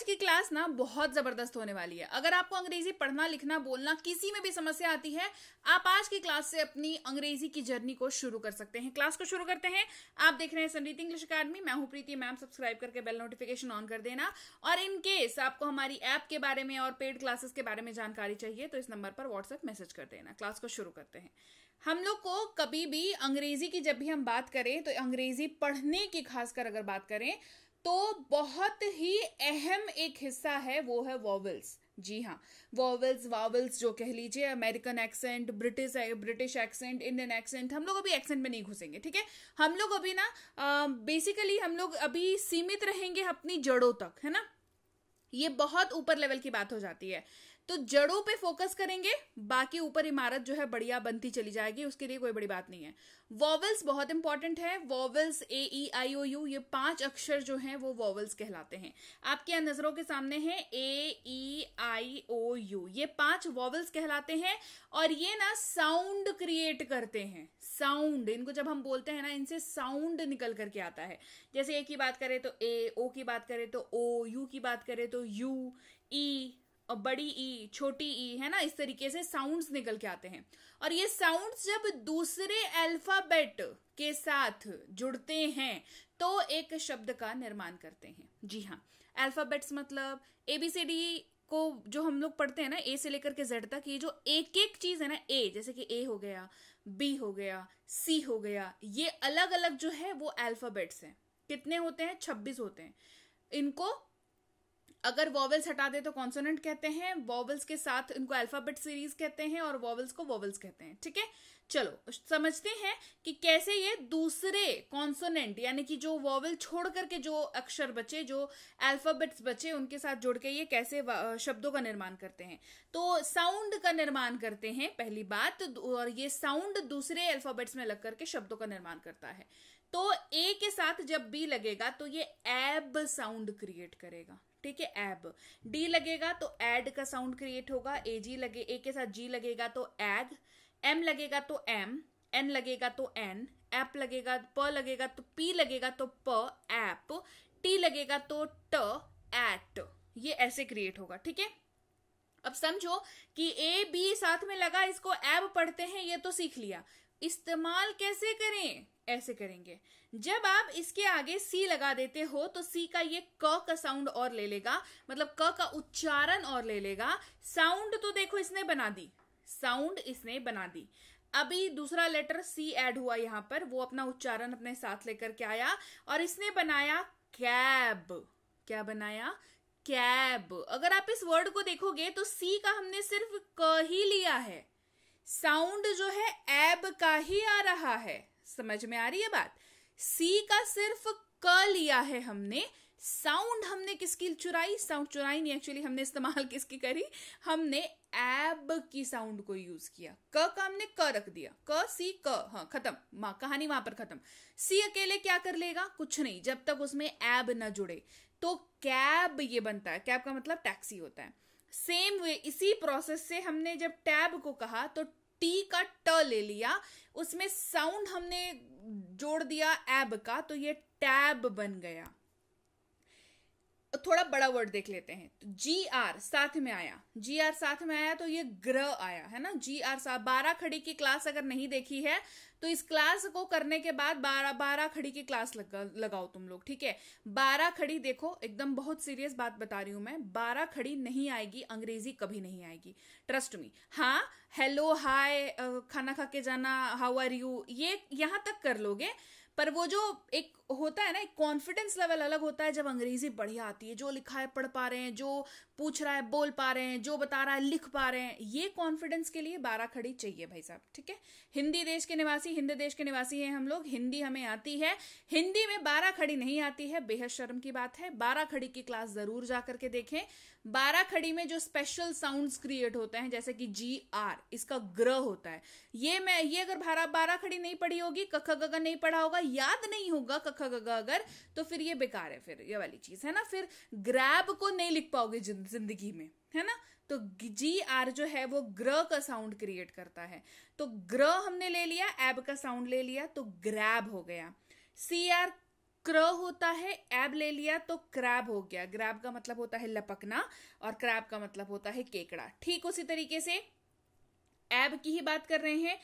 आज की क्लास ना बहुत जबरदस्त होने वाली है अगर आपको अंग्रेजी पढ़ना लिखना बोलना किसी में भी समस्या आती है आप आज की क्लास से अपनी अंग्रेजी की जर्नी को शुरू कर सकते हैं क्लास को शुरू करते हैं आप देख रहे हैं संरीत इंग्लिश अकेडमी मैं हूं प्रीति मैम सब्सक्राइब करके बेल नोटिफिकेशन ऑन कर देना और इनकेस आपको हमारी ऐप के बारे में और पेड क्लासेस के बारे में जानकारी चाहिए तो इस नंबर पर व्हाट्सएप मैसेज कर देना क्लास को शुरू करते हैं हम लोग को कभी भी अंग्रेजी की जब भी हम बात करें तो अंग्रेजी पढ़ने की खासकर अगर बात करें तो बहुत ही अहम एक हिस्सा है वो है वॉवल्स जी हाँ वॉवल्स वावल्स जो कह लीजिए American accent British British accent Indian accent हम लोग अभी एक्सेंट में नहीं घुसेंगे ठीक है हम लोग अभी ना बेसिकली हम लोग अभी सीमित रहेंगे अपनी जड़ों तक है ना ये बहुत ऊपर लेवल की बात हो जाती है तो जड़ों पे फोकस करेंगे बाकी ऊपर इमारत जो है बढ़िया बनती चली जाएगी उसके लिए कोई बड़ी बात नहीं है वॉवल्स बहुत इंपॉर्टेंट है vowels A E I O you ये पांच अक्षर जो हैं वो वॉवल्स कहलाते हैं आपके नजरों के सामने है ए ई आई ओ यू ये पांच वॉवल्स कहलाते हैं और ये ना साउंड क्रिएट करते हैं साउंड इनको जब हम बोलते हैं ना इनसे साउंड निकल करके आता है जैसे ए की बात करें तो ए ओ की बात करें तो ओ यू की बात करें तो यू ई e, बड़ी ई छोटी ई है ना इस तरीके से साउंड्स निकल के आते हैं और ये साउंड्स जब दूसरे अल्फाबेट के साथ जुड़ते हैं तो एक शब्द का निर्माण करते हैं जी हाँ अल्फाबेट्स मतलब एबीसीडी को जो हम लोग पढ़ते हैं ना ए से लेकर के जेड तक ये जो एक एक चीज है ना ए जैसे कि ए हो गया बी हो गया सी हो गया ये अलग अलग जो है वो अल्फाबेट्स हैं कितने होते हैं छब्बीस होते हैं इनको अगर वॉवल्स हटा दे तो कॉन्सोनेंट कहते हैं वॉवल्स के साथ इनको अल्फाबेट सीरीज कहते हैं और वॉवल्स को वॉवल्स कहते हैं ठीक है चलो समझते हैं कि कैसे ये दूसरे कॉन्सोनेंट यानी कि जो वॉवल छोड़ करके जो अक्षर बचे जो अल्फाबेट्स बचे उनके साथ जुड़ के ये कैसे शब्दों का निर्माण करते हैं तो साउंड का निर्माण करते हैं पहली बात और ये साउंड दूसरे अल्फाबेट्स में लग करके शब्दों का निर्माण करता है तो ए के साथ जब बी लगेगा तो ये एब साउंड क्रिएट करेगा ठीक है एब डी लगेगा तो एड का साउंड क्रिएट होगा ए जी लगे ए के साथ जी लगेगा तो एग एम लगेगा तो एम एन लगेगा तो एन एप लगेगा प लगेगा तो पी लगेगा तो प एप टी लगेगा तो ट एट ये ऐसे क्रिएट होगा ठीक है अब समझो कि ए बी साथ में लगा इसको एब पढ़ते हैं ये तो सीख लिया इस्तेमाल कैसे करें ऐसे करेंगे जब आप इसके आगे सी लगा देते हो तो सी का ये क का साउंड और ले लेगा मतलब क का उच्चारण और ले लेगा साउंड तो देखो इसने बना दी साउंड इसने बना दी अभी दूसरा लेटर सी ऐड हुआ यहां पर वो अपना उच्चारण अपने साथ लेकर के आया और इसने बनाया कैब क्या बनाया कैब अगर आप इस वर्ड को देखोगे तो सी का हमने सिर्फ क ही लिया है साउंड जो है एब का ही आ रहा है समझ में आ रही है बात सी का सिर्फ क लिया है हमने साउंड हमने किसकी चुराई साउंड चुराई नहीं एक्चुअली हमने इस्तेमाल किसकी करी हमने एब की साउंड को यूज किया क का हमने क रख दिया क सी क हाँ खत्म कहानी वहां पर खत्म सी अकेले क्या कर लेगा कुछ नहीं जब तक उसमें एब ना जुड़े तो कैब ये बनता है कैब का मतलब टैक्सी होता है सेम वे इसी प्रोसेस से हमने जब टैब को कहा तो टी का ट ले लिया उसमें साउंड हमने जोड़ दिया एब का तो ये टैब बन गया थोड़ा बड़ा वर्ड देख लेते हैं तो जी आर साथ में आया जी आर साथ में आया तो ये ग्रह आया है ना जी आर साथ बारह खड़ी की क्लास अगर नहीं देखी है तो इस क्लास को करने के बाद बारह बारह खड़ी की क्लास लगा, लगाओ तुम लोग ठीक है बारह खड़ी देखो एकदम बहुत सीरियस बात बता रही हूं मैं बारह खड़ी नहीं आएगी अंग्रेजी कभी नहीं आएगी ट्रस्ट मी हाँ हेलो हाय खाना खा के जाना हाउ आर यू ये यहां तक कर लोगे पर वो जो एक होता है ना एक कॉन्फिडेंस लेवल अलग होता है जब अंग्रेजी बढ़िया आती है जो लिखा है पढ़ पा रहे हैं जो पूछ रहा है बोल पा रहे हैं जो बता रहा है लिख पा रहे हैं ये कॉन्फिडेंस के लिए बारह खड़ी चाहिए भाई साहब ठीक है हिंदी देश के निवासी हिंदी देश के निवासी हैं हम लोग हिंदी हमें आती है हिंदी में बारह खड़ी नहीं आती है बेहद शर्म की बात है बारह खड़ी की क्लास जरूर जा करके देखें बारह खड़ी में जो स्पेशल साउंड क्रिएट होते हैं जैसे कि जी आर इसका ग्रह होता है ये मैं ये अगर बारह खड़ी नहीं पढ़ी होगी कख गगन नहीं पढ़ा होगा याद नहीं होगा कख रखा होगा अगर तो फिर ये बेकार है फिर ये वाली चीज़ है ना फिर ग्रैब को नहीं लिख पाओगे जिंदगी में है ना तो जी आर जो है वो ग्र का साउंड क्रिएट करता है तो ग्र हमने ले लिया एब का साउंड ले लिया तो ग्रैब हो गया सी आर क्र होता है एब ले लिया तो क्रैब हो गया ग्रैब का मतलब होता है लपकना और क्रैब का मतलब होता है केकड़ा ठीक उसी तरीके से एब की ही बात कर रहे हैं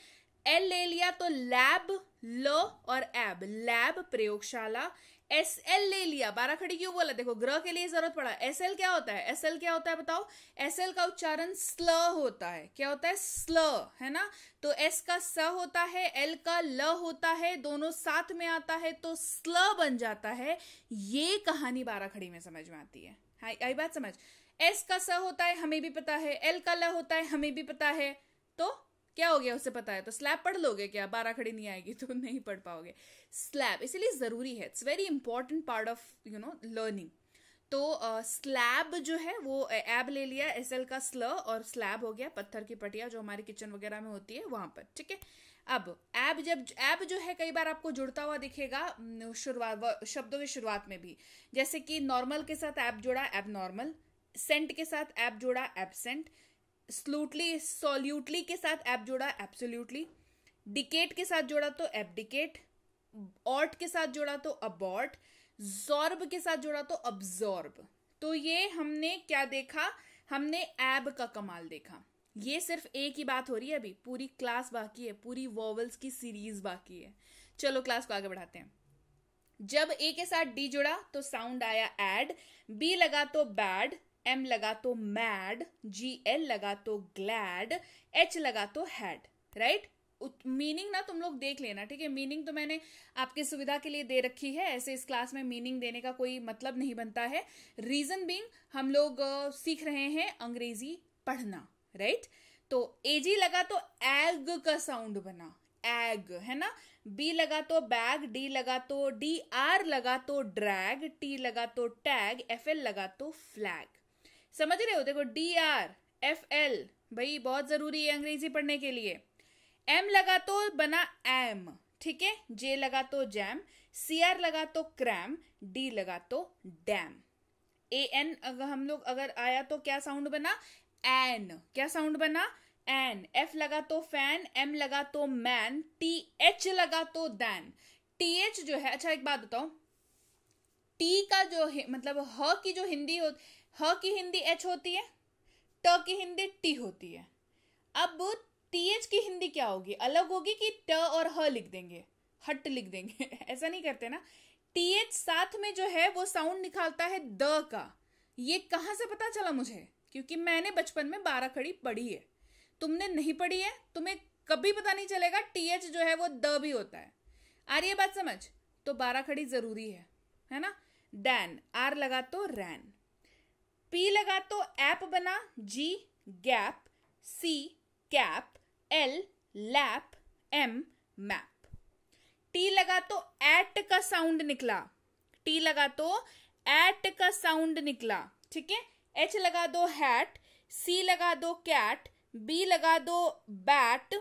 एल ले लिया तो लैब ल और एब लैब प्रयोगशाला एस एल ले लिया बारह खड़ी क्यों बोला देखो ग्रह के लिए जरूरत पड़ा एस एल क्या होता है एस एल क्या होता है बताओ एस एल का उच्चारण स्ल होता है क्या होता है स्ल है ना तो एस का स होता है एल का ल होता है दोनों साथ में आता है तो स्ल बन जाता है ये कहानी बारह खड़ी में समझ में आती है हाँ, आई बात समझ एस का स होता है हमें भी पता है एल का ल होता है हमें भी पता है तो क्या हो गया उसे पता है तो स्लैब पढ़ लोगे क्या बारह खड़ी नहीं आएगी तो नहीं पढ़ पाओगे स्लैब इसीलिए ज़रूरी है it's very important part of you know learning तो स्लैब uh, जो है वो एब ले लिया एस एल का स्ल और स्लैब हो गया पत्थर की पटिया जो हमारे किचन वगैरह में होती है वहाँ पर ठीक है अब एब जब ऐप जो है कई बार आपको जुड़ता हुआ दिखेगा शुरुआत शब्दों की शुरुआत में भी जैसे कि नॉर्मल के साथ ऐप जुड़ा एब नॉर्मल सेंट के साथ ऐप जुड़ा एबसेंट स्लूटली सोल्यूटली के साथ एप जोड़ा एब्सोल्यूटली डिकेट के साथ जोड़ा तो एबडिकेट ऑर्ट के साथ जोड़ा तो अबॉर्ट जॉर्ब के साथ जोड़ा तो अब्जॉर्ब तो ये हमने क्या देखा हमने एब का कमाल देखा ये सिर्फ एक ही बात हो रही है अभी पूरी क्लास बाकी है पूरी वॉवल्स की सीरीज बाकी है चलो क्लास को आगे बढ़ाते हैं जब ए के साथ डी जुड़ा तो साउंड आया एड बी लगा तो बैड एम लगा तो मैड जी एल लगा तो ग्लैड एच लगा तो हैड राइट मीनिंग ना तुम लोग देख लेना ठीक है मीनिंग तो मैंने आपकी सुविधा के लिए दे रखी है ऐसे इस क्लास में मीनिंग देने का कोई मतलब नहीं बनता है रीजन बींग हम लोग सीख रहे हैं अंग्रेजी पढ़ना राइट तो एजी लगा तो एग का साउंड बना एग है ना बी लगा तो बैग डी लगा तो डी आर लगा तो ड्रैग टी लगा तो टैग एफ एल लगा तो फ्लैग समझ रहे हो देखो डी आर एफ एल भाई बहुत ज़रूरी है अंग्रेजी पढ़ने के लिए एम लगा तो बना एम ठीक है जे लगा तो जैम सी आर लगा तो क्रैम डी लगा तो डैम ए एन अगर हम लोग अगर आया तो क्या साउंड बना एन क्या साउंड बना एन एफ लगा तो फैन एम लगा तो मैन टी एच लगा तो दैन टी एच जो है अच्छा एक बात बताऊं टी का जो मतलब ह की जो हिंदी हो ह की हिंदी एच होती है ट की हिंदी टी होती है अब टी एच की हिंदी क्या होगी अलग होगी कि ट और ह लिख देंगे हट लिख देंगे ऐसा नहीं करते ना टी एच साथ में जो है वो साउंड निकालता है द का ये कहाँ से पता चला मुझे क्योंकि मैंने बचपन में बारह खड़ी पढ़ी है तुमने नहीं पढ़ी है तुम्हें कभी पता नहीं चलेगा टी एच जो है वो द भी होता है आ रही है बात समझ तो बारह खड़ी जरूरी है है ना देन आर लगा तो रैन पी लगा तो ऐप बना G gap C cap L lap M map T लगा तो एट का साउंड निकला टी लगा तो एट का साउंड निकला ठीक है एच लगा दो हैट सी लगा दो कैट बी लगा दो बैट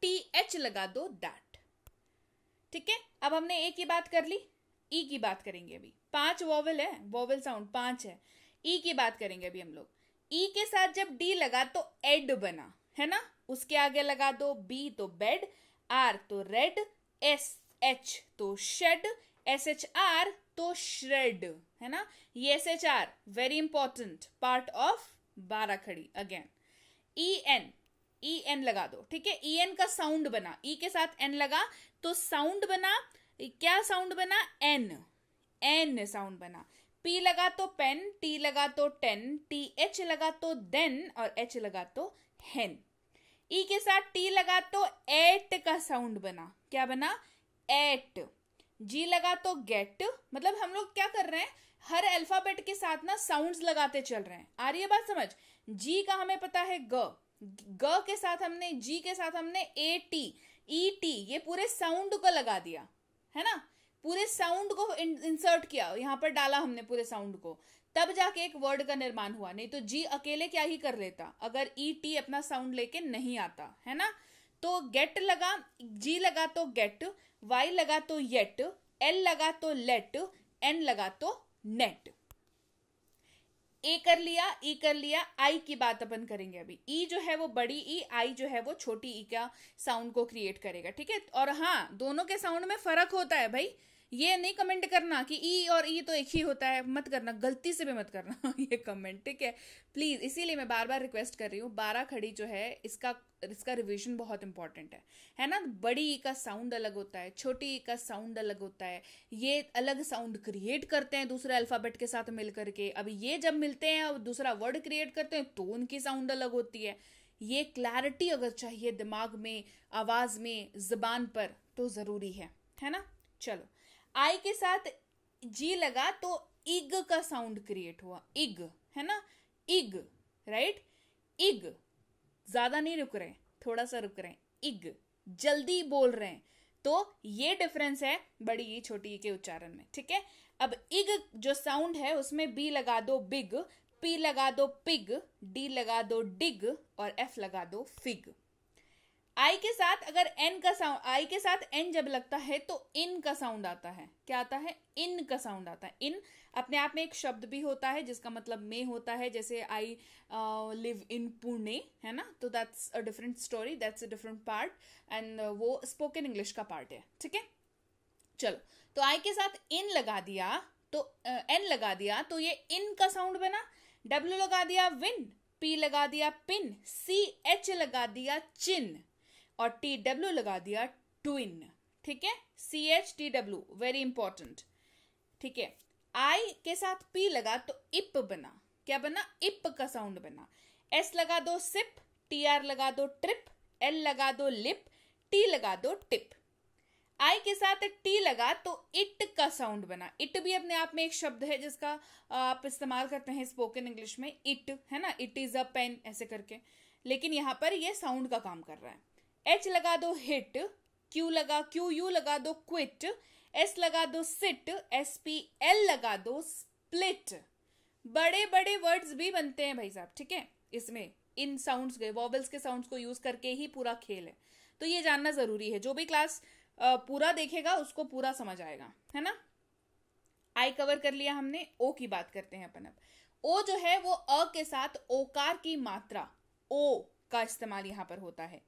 टी एच लगा दो दैट ठीक है अब हमने एक ही बात कर ली ई e की बात करेंगे अभी पांच वॉवल है वॉवल साउंड पांच है ई e की बात करेंगे अभी हम लोग ई e के साथ जब डी लगा तो एड बना है ना उसके आगे लगा दो बी तो बेड आर तो रेड एस एच तो शेड एस एच आर तो श्रेड है ना ये S H R very important part of बारा खड़ी again E N E N लगा दो ठीक है ई एन का साउंड बना ई के साथ एन लगा तो साउंड बना क्या साउंड बना एन एन साउंड बना पी लगा तो पेन टी लगा तो टेन टी एच लगा तो देन और एच लगा तो हेन ई e के साथ टी लगा तो एट का साउंड बना क्या बना एट जी लगा तो गेट मतलब हम लोग क्या कर रहे हैं हर अल्फाबेट के साथ ना साउंड्स लगाते चल रहे हैं आ रही है बात समझ जी का हमें पता है ग ग के साथ हमने जी के साथ हमने ए टी ई टी ये पूरे साउंड को लगा दिया है ना पूरे साउंड को इंसर्ट किया यहाँ पर डाला हमने पूरे साउंड को तब जाके एक वर्ड का निर्माण हुआ नहीं तो जी अकेले क्या ही कर लेता अगर ई e, टी अपना साउंड लेके नहीं आता है ना तो गेट लगा जी लगा तो गेट वाई लगा तो येट एल लगा तो लेट एन लगा तो नेट ए कर लिया ई कर लिया आई की बात अपन करेंगे अभी ई e जो है वो बड़ी ई e, आई जो है वो छोटी ई e का साउंड को क्रिएट करेगा ठीक है और हाँ दोनों के साउंड में फर्क होता है भाई ये नहीं कमेंट करना कि ई और ई तो एक ही होता है मत करना गलती से भी मत करना ये कमेंट ठीक है प्लीज़ इसीलिए मैं बार बार रिक्वेस्ट कर रही हूँ बारह खड़ी जो है इसका इसका रिविजन बहुत इंपॉर्टेंट है है ना बड़ी ई का साउंड अलग होता है छोटी ई का साउंड अलग होता है ये अलग साउंड क्रिएट करते हैं दूसरे अल्फ़ाबेट के साथ मिल करके अब ये जब मिलते हैं और दूसरा वर्ड क्रिएट करते हैं तो उनकी साउंड अलग होती है ये क्लैरिटी अगर चाहिए दिमाग में आवाज़ में ज़बान पर तो ज़रूरी है है ना चलो आई के साथ जी लगा तो इग का साउंड क्रिएट हुआ इग है ना इग राइट इग ज्यादा नहीं रुक रहे थोड़ा सा रुक रहे हैं इग जल्दी बोल रहे हैं तो ये डिफरेंस है बड़ी ई छोटी के उच्चारण में ठीक है अब इग जो साउंड है उसमें बी लगा दो बिग पी लगा दो पिग डी लगा दो डिग और एफ लगा दो फिग आई के साथ अगर एन का साउंड आई के साथ एन जब लगता है तो इन का साउंड आता है क्या आता है इन का साउंड आता है इन अपने आप में एक शब्द भी होता है जिसका मतलब मे होता है जैसे आई लिव इन पुणे है ना तो that's a different story that's a different part and वो स्पोकन इंग्लिश का पार्ट है ठीक है चलो तो आई के साथ इन लगा दिया तो एन uh, लगा दिया तो ये इन का साउंड बना डब्ल्यू लगा दिया विन पी लगा दिया पिन सी एच लगा दिया चिन्ह और टी डब्ल्यू लगा दिया ट्विन ठीक है C H T W very important ठीक है आई के साथ पी लगा तो इप बना क्या बना इप का साउंड बना एस लगा दो सिप टी आर लगा दो ट्रिप एल लगा दो लिप टी लगा दो टिप आई के साथ टी लगा तो इट का साउंड बना इट भी अपने आप में एक शब्द है जिसका आप इस्तेमाल करते हैं स्पोकन इंग्लिश में इट है ना इट इज अ पेन ऐसे करके लेकिन यहाँ पर ये साउंड का काम कर रहा है एच लगा दो हिट क्यू लगा क्यू यू लगा दो क्विट एस लगा दो सिट एस पी एल लगा दो स्प्लिट बड़े बड़े वर्ड्स भी बनते हैं भाई साहब ठीक है इसमें इन साउंड्स के वॉबल्स के साउंड्स को यूज करके ही पूरा खेल है तो ये जानना जरूरी है जो भी क्लास पूरा देखेगा उसको पूरा समझ आएगा है ना आई कवर कर लिया हमने ओ की बात करते हैं अपन अब ओ जो है वो अ के साथ ओकार की मात्रा ओ का इस्तेमाल यहाँ पर होता है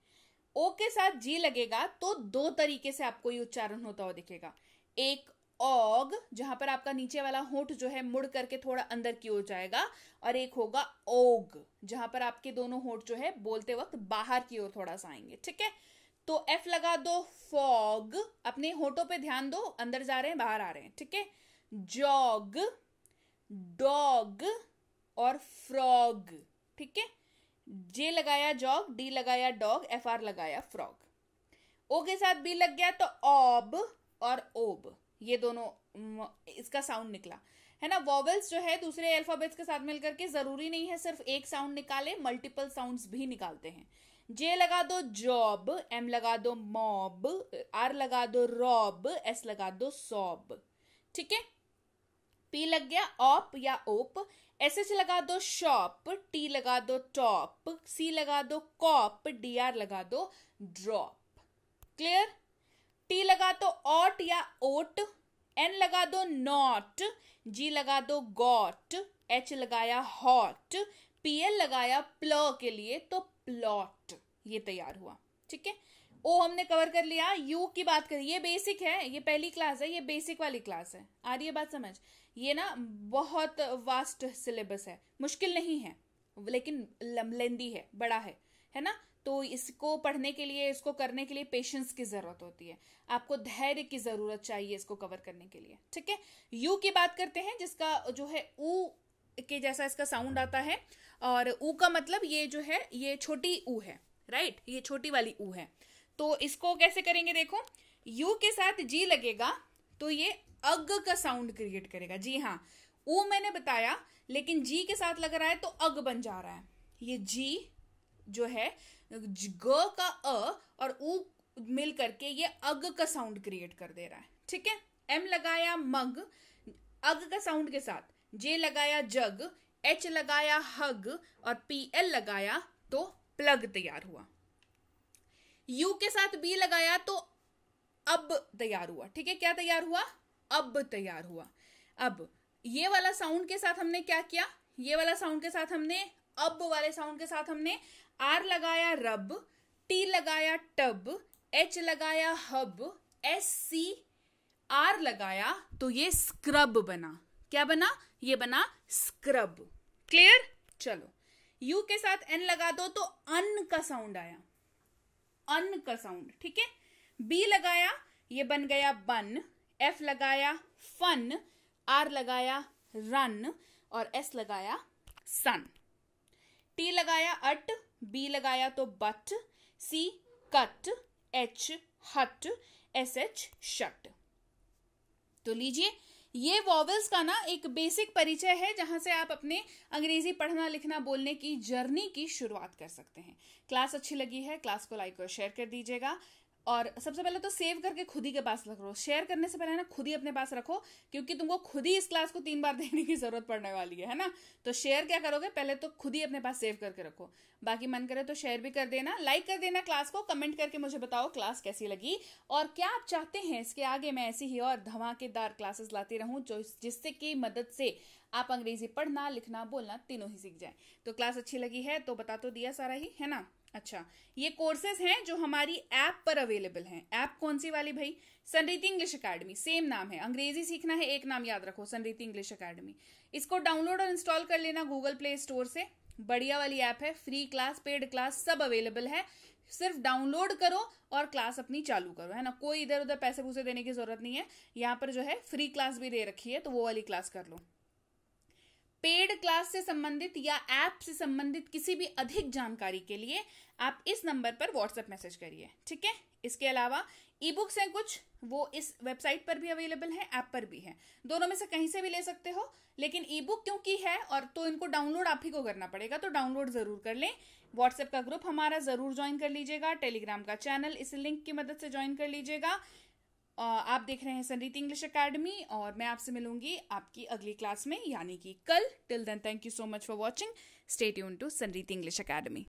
ओ के साथ जी लगेगा तो दो तरीके से आपको ये उच्चारण होता हुआ दिखेगा एक ओग जहां पर आपका नीचे वाला होठ जो है मुड़ करके थोड़ा अंदर की ओर जाएगा और एक होगा ओग जहां पर आपके दोनों होठ जो है बोलते वक्त बाहर की ओर थोड़ा सा आएंगे ठीक है तो एफ लगा दो फॉग अपने होठों पे ध्यान दो अंदर जा रहे हैं बाहर आ रहे हैं ठीक है जॉग डॉग और फ्रॉग ठीक है जे लगाया जॉग डी लगाया डॉग एफ आर लगाया फ्रॉग ओ के साथ बी लग गया तो ऑब और ओब ये दोनों इसका साउंड निकला है ना वॉवल्स जो है दूसरे अल्फाबेट्स के साथ मिलकर के जरूरी नहीं है सिर्फ एक साउंड निकाले मल्टीपल साउंड्स भी निकालते हैं जे लगा दो जॉब एम लगा दो मॉब आर लगा दो रॉब एस लगा दो सॉब ठीक है पी लग गया ऑप या ओप एस एच लगा दो शॉप टी लगा दो टॉप सी लगा दो कॉप डी आर लगा दो ड्रॉप क्लियर टी लगा दो ऑट या ओट एन लगा दो नॉट जी लगा दो गॉट एच लगाया हॉट पीएल लगाया प्ल के लिए तो प्लॉट ये तैयार हुआ ठीक है ओ हमने कवर कर लिया यू की बात करी ये बेसिक है ये पहली क्लास है ये बेसिक वाली क्लास है आ रही है बात समझ ये ना बहुत वास्ट सिलेबस है मुश्किल नहीं है लेकिन लेंदी है बड़ा है है ना तो इसको पढ़ने के लिए इसको करने के लिए पेशेंस की जरूरत होती है आपको धैर्य की जरूरत चाहिए इसको कवर करने के लिए ठीक है यू की बात करते हैं जिसका जो है ऊ के जैसा इसका साउंड आता है और ऊ का मतलब ये जो है ये छोटी ऊ है राइट ये छोटी वाली ऊ है तो इसको कैसे करेंगे देखो यू के साथ जी लगेगा तो ये अग का साउंड क्रिएट करेगा जी हाँ ऊ मैंने बताया लेकिन जी के साथ लग रहा है तो अग बन जा रहा है ये जी जो है ग का अ और ऊ मिल करके ये अग का साउंड क्रिएट कर दे रहा है ठीक है एम लगाया मग अग का साउंड के साथ जे लगाया जग एच लगाया हग और पी एल लगाया तो प्लग तैयार हुआ यू के साथ बी लगाया तो अब तैयार हुआ ठीक है क्या तैयार हुआ अब तैयार हुआ अब ये वाला साउंड के साथ हमने क्या किया ये वाला साउंड के साथ हमने अब वाले साउंड के साथ हमने आर लगाया रब टी लगाया टब एच लगाया हब एस सी आर लगाया तो ये स्क्रब बना क्या बना ये बना स्क्रब क्लियर चलो यू के साथ एन लगा दो तो अन का साउंड आया अन का साउंड ठीक है बी लगाया ये बन गया बन एफ लगाया फन आर लगाया रन और एस लगाया सन टी लगाया अट बी लगाया तो but C cut H hut S H shut तो लीजिए ये वॉवल्स का ना एक बेसिक परिचय है जहां से आप अपने अंग्रेजी पढ़ना लिखना बोलने की जर्नी की शुरुआत कर सकते हैं क्लास अच्छी लगी है क्लास को लाइक और शेयर कर दीजिएगा और सबसे पहले तो सेव करके खुद ही के पास रखो शेयर करने से पहले ना खुद ही अपने पास रखो क्योंकि तुमको खुद ही इस क्लास को तीन बार देने की जरूरत पड़ने वाली है ना तो शेयर क्या करोगे पहले तो खुद ही अपने पास सेव करके रखो बाकी मन करे तो शेयर भी कर देना लाइक कर देना क्लास को कमेंट करके मुझे बताओ क्लास कैसी लगी और क्या आप चाहते हैं इसके आगे मैं ऐसी ही और धमाकेदार क्लासेस लाती रहूं जो जिससे की मदद से आप अंग्रेजी पढ़ना लिखना बोलना तीनों ही सीख जाए तो क्लास अच्छी लगी है तो बता तो दिया सारा ही है ना अच्छा ये कोर्सेज हैं जो हमारी ऐप पर अवेलेबल हैं ऐप कौन सी वाली भाई सनरीति इंग्लिश अकेडमी सेम नाम है अंग्रेजी सीखना है एक नाम याद रखो सनरीति इंग्लिश अकेडमी इसको डाउनलोड और इंस्टॉल कर लेना गूगल प्ले स्टोर से बढ़िया वाली ऐप है फ्री क्लास पेड क्लास सब अवेलेबल है सिर्फ डाउनलोड करो और क्लास अपनी चालू करो है ना कोई इधर उधर पैसे पूसे देने की जरूरत नहीं है यहाँ पर जो है फ्री क्लास भी दे रखी है तो वो वाली क्लास कर लो पेड क्लास से संबंधित या ऐप से संबंधित किसी भी अधिक जानकारी के लिए आप इस नंबर पर व्हाट्सएप मैसेज करिए ठीक है इसके अलावा ई बुक्स हैं कुछ वो इस वेबसाइट पर भी अवेलेबल है ऐप पर भी है दोनों में से कहीं से भी ले सकते हो लेकिन ई बुक क्योंकि है और तो इनको डाउनलोड आप ही को करना पड़ेगा तो डाउनलोड जरूर कर लें व्हाट्सएप का ग्रुप हमारा जरूर ज्वाइन कर लीजिएगा टेलीग्राम का चैनल इस लिंक की मदद से ज्वाइन कर लीजिएगा आप देख रहे हैं संरीत इंग्लिश अकेडमी और मैं आपसे मिलूंगी आपकी अगली क्लास में यानी कि कल till then thank you so much for watching stay tuned to Sanrit English academy